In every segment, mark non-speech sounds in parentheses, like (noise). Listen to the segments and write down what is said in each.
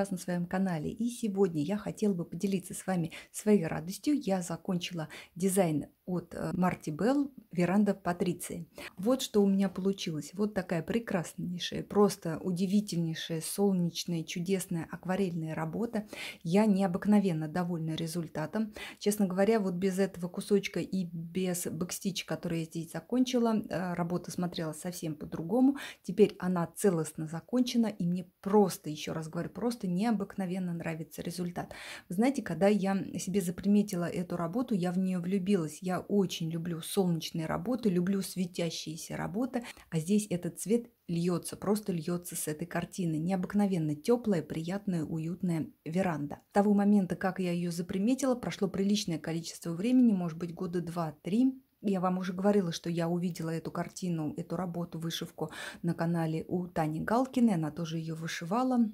вас на своем канале. И сегодня я хотела бы поделиться с вами своей радостью. Я закончила дизайн от э, Марти Белл «Веранда Патриции». Вот что у меня получилось. Вот такая прекраснейшая, просто удивительнейшая, солнечная, чудесная акварельная работа. Я необыкновенно довольна результатом. Честно говоря, вот без этого кусочка и без бэкстич, который я здесь закончила, э, работа смотрелась совсем по-другому. Теперь она целостно закончена, и мне просто, еще раз говорю, просто необыкновенно нравится результат. Вы знаете, когда я себе заприметила эту работу, я в нее влюбилась. Я очень люблю солнечные работы, люблю светящиеся работы, а здесь этот цвет льется, просто льется с этой картины. Необыкновенно теплая, приятная, уютная веранда. С того момента, как я ее заприметила, прошло приличное количество времени, может быть, года два-три. Я вам уже говорила, что я увидела эту картину, эту работу, вышивку на канале у Тани Галкиной. Она тоже ее вышивала.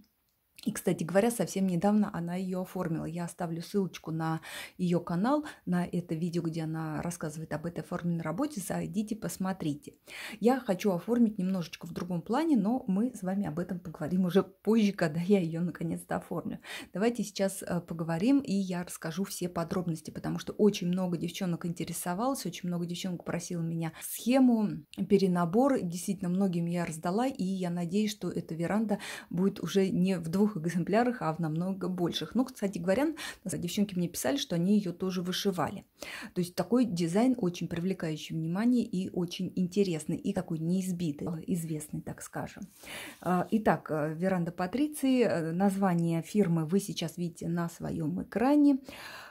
И, кстати говоря, совсем недавно она ее оформила. Я оставлю ссылочку на ее канал, на это видео, где она рассказывает об этой оформленной работе. Зайдите, посмотрите. Я хочу оформить немножечко в другом плане, но мы с вами об этом поговорим уже позже, когда я ее наконец-то оформлю. Давайте сейчас э, поговорим, и я расскажу все подробности, потому что очень много девчонок интересовалось, очень много девчонок просило меня схему, перенабор. Действительно, многим я раздала, и я надеюсь, что эта веранда будет уже не в двух двух экземплярах, а в намного больших. Ну, кстати говоря, девчонки мне писали, что они ее тоже вышивали. То есть такой дизайн очень привлекающий внимание и очень интересный, и такой неизбитый, э, известный, так скажем. А, итак, э, веранда Патриции, э, название фирмы вы сейчас видите на своем экране.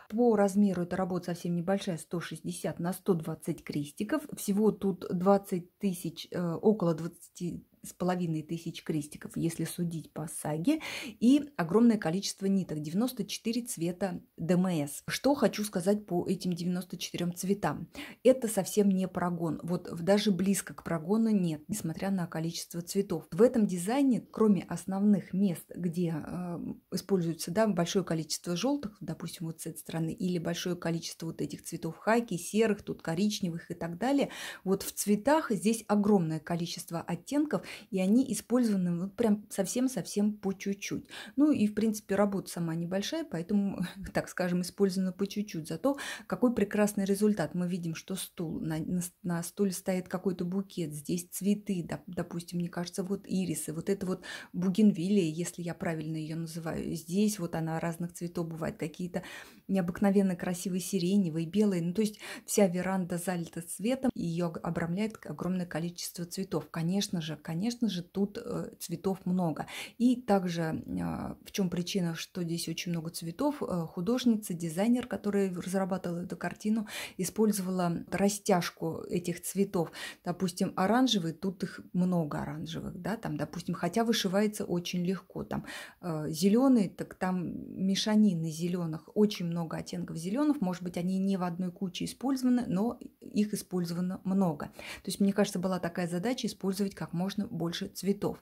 По размеру эта работа совсем небольшая, 160 на 120 крестиков. Всего тут 20 тысяч, около 20 с половиной тысяч крестиков, если судить по саге, и огромное количество ниток, 94 цвета ДМС. Что хочу сказать по этим 94 цветам. Это совсем не прогон, вот даже близко к прогону нет, несмотря на количество цветов. В этом дизайне, кроме основных мест, где э, используется да, большое количество желтых, допустим, вот с этой стороны, или большое количество вот этих цветов хайки, серых, тут коричневых и так далее, вот в цветах здесь огромное количество оттенков, и они использованы вот прям совсем-совсем по чуть-чуть. Ну и, в принципе, работа сама небольшая, поэтому, (laughs) так скажем, использована по чуть-чуть. Зато какой прекрасный результат. Мы видим, что стул, на, на, на стуле стоит какой-то букет, здесь цветы, допустим, мне кажется, вот ирисы, вот это вот бугенвилия, если я правильно ее называю. Здесь вот она разных цветов бывает, какие-то необыкновенно красивые сиреневые, белые. Ну, то есть вся веранда залита цветом, и ее обрамляет огромное количество цветов. Конечно же, конечно конечно же, тут э, цветов много. И также а, в чем причина, что здесь очень много цветов, э, художница, дизайнер, которая разрабатывала эту картину, использовала растяжку этих цветов. Допустим, оранжевый, тут их много оранжевых, да, там, допустим, хотя вышивается очень легко, там э, зеленый, так там мешанины зеленых, очень много оттенков зеленых, может быть, они не в одной куче использованы, но их использовано много. То есть, мне кажется, была такая задача использовать как можно больше цветов.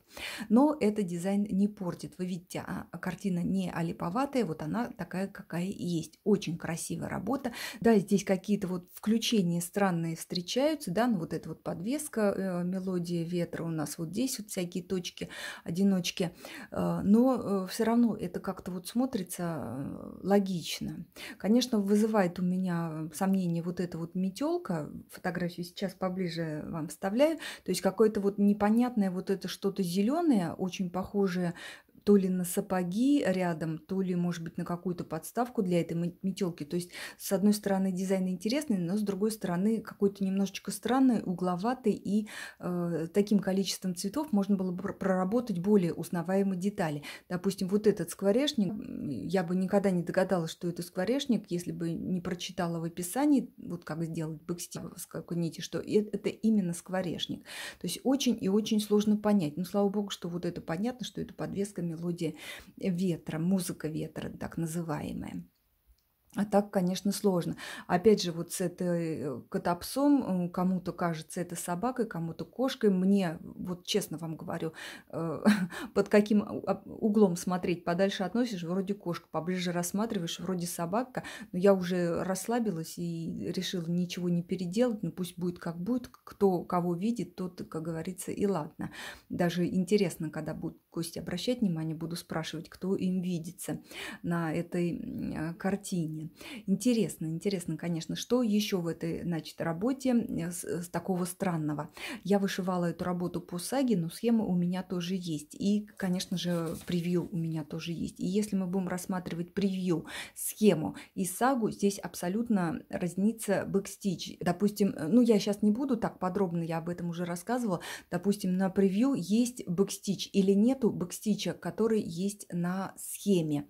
Но этот дизайн не портит. Вы видите, а, а картина не олиповатая, вот она такая, какая есть. Очень красивая работа. Да, здесь какие-то вот включения странные встречаются, да, ну вот эта вот подвеска, э, мелодия ветра у нас вот здесь вот всякие точки, одиночки. Э, но э, все равно это как-то вот смотрится логично. Конечно, вызывает у меня сомнение вот эта вот метелка. Фотографию сейчас поближе вам вставляю. То есть какое-то вот непонятное непонятное вот это что-то зеленое, очень похожее то ли на сапоги рядом, то ли, может быть, на какую-то подставку для этой метелки. То есть, с одной стороны, дизайн интересный, но с другой стороны, какой-то немножечко странный, угловатый, и э, таким количеством цветов можно было бы проработать более узнаваемые детали. Допустим, вот этот скворечник, я бы никогда не догадалась, что это скворечник, если бы не прочитала в описании, вот как сделать бэкстив с какой нити, что э, это именно скворечник. То есть, очень и очень сложно понять. Но ну, слава богу, что вот это понятно, что это подвесками мелодия ветра, музыка ветра так называемая. А так, конечно, сложно. Опять же, вот с этой э, котопсом, э, кому-то кажется это собакой, кому-то кошкой. Мне, вот честно вам говорю, э, (laughs) под каким а, углом смотреть, подальше относишь, вроде кошка, поближе рассматриваешь, вроде собака. Но я уже расслабилась и решила ничего не переделать, Но ну, пусть будет как будет, кто кого видит, тот, как говорится, и ладно. Даже интересно, когда будут гости обращать внимание, буду спрашивать, кто им видится на этой картине объяснили. Интересно, интересно, конечно, что еще в этой, значит, работе э, с, с такого странного. Я вышивала эту работу по саге, но схема у меня тоже есть. И, конечно же, превью у меня тоже есть. И если мы будем рассматривать превью, схему и сагу, здесь абсолютно разнится бэкстич. Допустим, э, ну я сейчас не буду так подробно, я об этом уже рассказывала. Допустим, на превью есть бэкстич или нету бэкстича, который есть на схеме.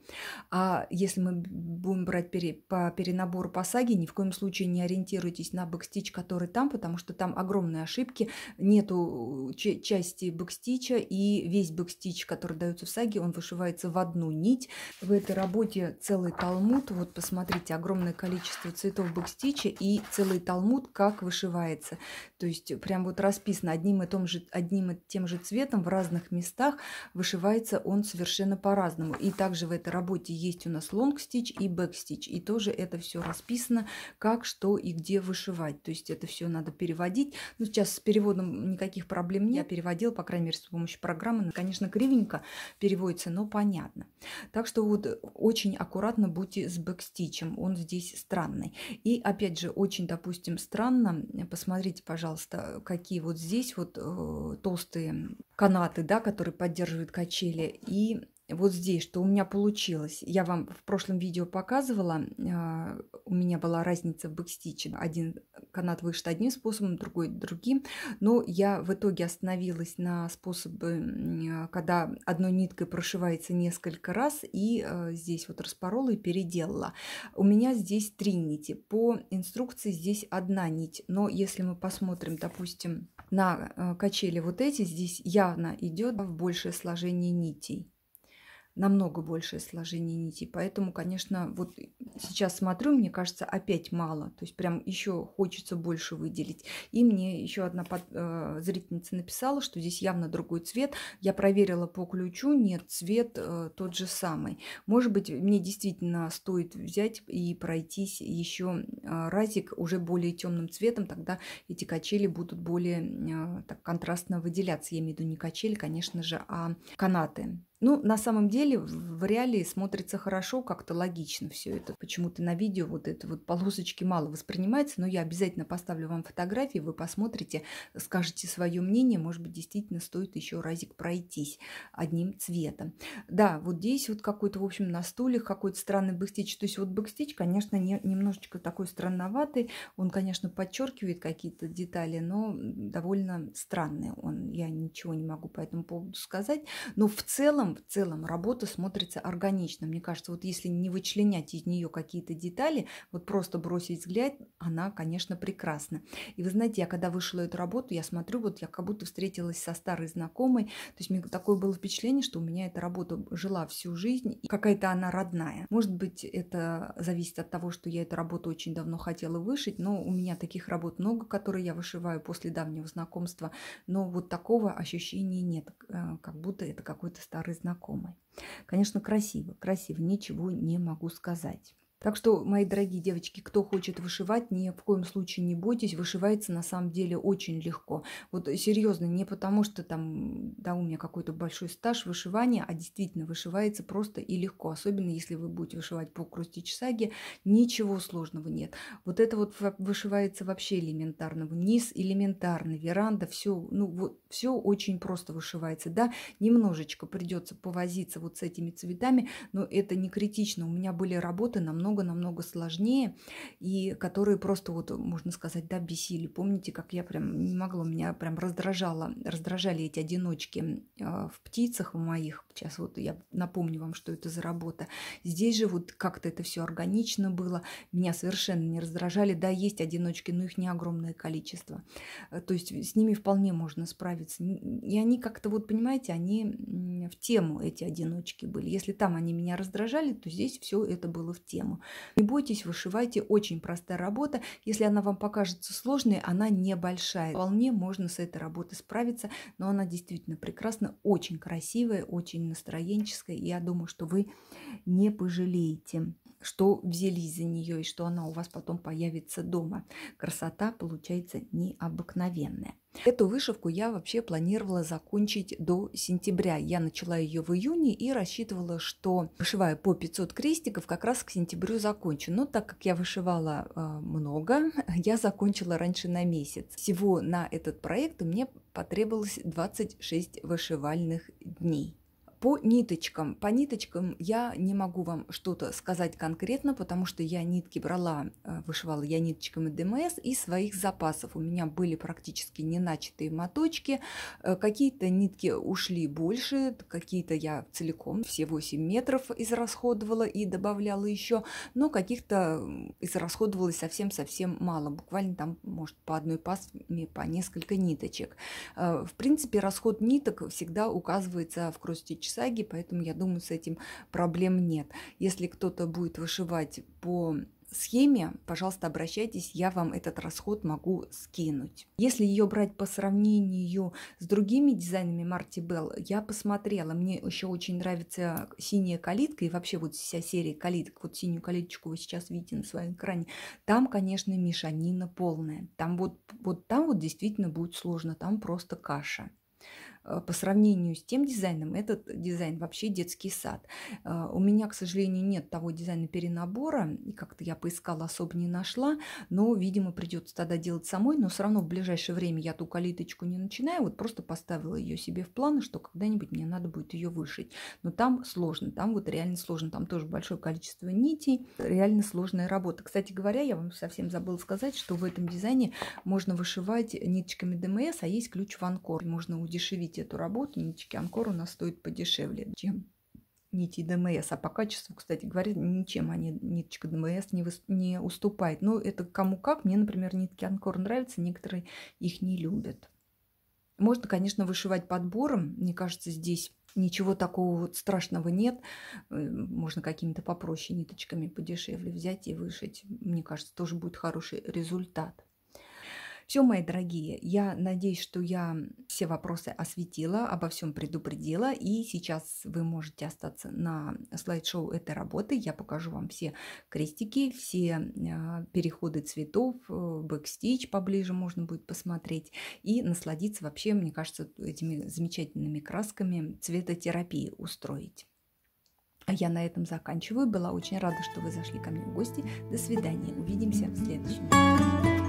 А если мы будем брать перед Твиттере по перенабору по саге. Ни в коем случае не ориентируйтесь на бэкстич, который там, потому что там огромные ошибки. Нету э, части бэкстича, и весь бэкстич, который дается в саге, он вышивается в одну нить. В этой работе целый талмуд. Вот посмотрите, огромное количество цветов бэкстича и целый талмуд, как вышивается. То есть прям вот расписано одним и, том же, одним и тем же цветом в разных местах вышивается он совершенно по-разному. И также в этой работе есть у нас лонг стич и бэк стич. И тоже это все расписано, как, что и где вышивать. То есть это все надо переводить. Ну, сейчас с переводом никаких проблем нет. Я переводил, по крайней мере, с помощью программы. Конечно, кривенько переводится, но понятно. Так что вот очень аккуратно будьте с бэкстичем. Он здесь странный. И опять же, очень, допустим, странно. Посмотрите, пожалуйста, какие вот здесь вот э, толстые канаты, да, которые поддерживают качели. И вот здесь, что у меня получилось. Я вам в прошлом видео показывала, а, у меня была разница в бэкстиче. Один канат вышит одним способом, другой другим. Но я в итоге остановилась на способе, когда одной ниткой прошивается несколько раз, и а, здесь вот распорола и переделала. У меня здесь три нити. По инструкции здесь одна нить. Но если мы посмотрим, допустим, на а, качели вот эти, здесь явно идет в большее сложение нитей намного большее сложение нитей. Поэтому, конечно, вот сейчас смотрю, мне кажется, опять мало. То есть прям еще хочется больше выделить. И мне еще одна под, э, зрительница написала, что здесь явно другой цвет. Я проверила по ключу, нет, цвет э, тот же самый. Может быть, мне действительно стоит взять и пройтись еще э, разик уже более темным цветом, тогда эти качели будут более э, так контрастно выделяться. Я имею в виду не качели, конечно же, а канаты. Ну, на самом деле, в реалии смотрится хорошо, как-то логично все это. Почему-то на видео вот это вот полосочки мало воспринимается, но я обязательно поставлю вам фотографии, вы посмотрите, скажете свое мнение, может быть, действительно стоит еще разик пройтись одним цветом. Да, вот здесь вот какой-то, в общем, на стуле какой-то странный бэкстич. То есть вот бэкстич, конечно, не, немножечко такой странноватый, он, конечно, подчеркивает какие-то детали, но довольно странный он. Я ничего не могу по этому поводу сказать, но в целом в целом работа смотрится органично. Мне кажется, вот если не вычленять из нее какие-то детали, вот просто бросить взгляд, она, конечно, прекрасна. И вы знаете, я когда вышла эту работу, я смотрю, вот я как будто встретилась со старой знакомой. То есть мне такое было впечатление, что у меня эта работа жила всю жизнь, и какая-то она родная. Может быть, это зависит от того, что я эту работу очень давно хотела вышить, но у меня таких работ много, которые я вышиваю после давнего знакомства, но вот такого ощущения нет, э, как будто это какой-то старый знакомой. Конечно, красиво, красиво, ничего не могу сказать. Так что, мои дорогие девочки, кто хочет вышивать, ни в коем случае не бойтесь, вышивается на самом деле очень легко. Вот серьезно, не потому что там, да, у меня какой-то большой стаж вышивания, а действительно вышивается просто и легко, особенно если вы будете вышивать по крустичсаге, ничего сложного нет. Вот это вот вышивается вообще элементарно, вниз элементарно, веранда, все, ну вот, все очень просто вышивается, да, немножечко придется повозиться вот с этими цветами, но это не критично, у меня были работы намного намного-намного сложнее, и которые просто вот, можно сказать, да, бесили. Помните, как я прям не могла, меня прям раздражало, раздражали эти одиночки а, в птицах моих. Сейчас вот я напомню вам, что это за работа. Здесь же вот как-то это все органично было, меня совершенно не раздражали. Да, есть одиночки, но их не огромное количество. Э, то есть с ними вполне можно справиться. И они как-то вот, понимаете, они в тему эти одиночки были. Если там они меня раздражали, то здесь все это было в тему. Не бойтесь, вышивайте, очень простая работа. Если она вам покажется сложной, она небольшая. Вполне можно с этой работой справиться, но она действительно прекрасна, очень красивая, очень настроенческая. я думаю, что вы не пожалеете что взялись за нее и что она у вас потом появится дома. Красота получается необыкновенная. Эту вышивку я вообще планировала закончить до сентября. Я начала ее в июне и рассчитывала, что вышивая по 500 крестиков, как раз к сентябрю закончу. Но так как я вышивала а, много, (laughs) я закончила раньше на месяц. Всего на этот проект мне потребовалось 26 вышивальных дней. По ниточкам. По ниточкам я не могу вам что-то сказать конкретно, потому что я нитки брала, э, вышивала я ниточками ДМС и своих запасов. У меня были практически не начатые моточки. Э, какие-то нитки ушли больше, какие-то я целиком все 8 метров израсходовала и добавляла еще, но каких-то израсходовалось совсем-совсем мало. Буквально там, может, по одной пасме, по несколько ниточек. Э, в принципе, расход ниток всегда указывается в крустическом саги, поэтому я думаю, с этим проблем нет. Если кто-то будет вышивать по схеме, пожалуйста, обращайтесь, я вам этот расход могу скинуть. Если ее брать по сравнению с другими дизайнами Марти Белл, я посмотрела, мне еще очень нравится синяя калитка и вообще вот вся серия калиток, вот синюю калиточку вы сейчас видите на своем экране, там, конечно, мешанина полная, там вот, вот там вот действительно будет сложно, там просто каша. Э, по сравнению с тем дизайном, этот дизайн вообще детский сад. Э, у меня, к сожалению, нет того дизайна перенабора, и как-то я поискала, особо не нашла, но, видимо, придется тогда делать самой, но все равно в ближайшее время я ту калиточку не начинаю, вот просто поставила ее себе в планы, что когда-нибудь мне надо будет ее вышить. Но там сложно, там вот реально сложно, там тоже большое количество нитей, реально сложная работа. Кстати говоря, я вам совсем забыла сказать, что в этом дизайне можно вышивать ниточками ДМС, а есть ключ Ванкор, можно удешевить повторить эту работу, ниточки Анкор у нас стоят подешевле, чем нити ДМС. А по качеству, кстати говоря, ничем они, ниточка ДМС не, выс... не уступает. Но ну, это кому как. Мне, например, нитки Анкор нравятся, некоторые их не любят. Можно, конечно, вышивать подбором. Мне кажется, здесь ничего такого вот страшного нет. Э, можно какими-то попроще ниточками подешевле взять и вышить. Мне кажется, тоже будет хороший результат. Все, мои дорогие, я надеюсь, что я все вопросы осветила, обо всем предупредила, и сейчас вы можете остаться на слайд-шоу этой работы. Я покажу вам все крестики, все а, переходы цветов, э, бэкстич поближе можно будет посмотреть и насладиться вообще, мне кажется, этими замечательными красками цветотерапии устроить. А я на этом заканчиваю. Была очень рада, что вы зашли ко мне в гости. До свидания. Увидимся в следующем.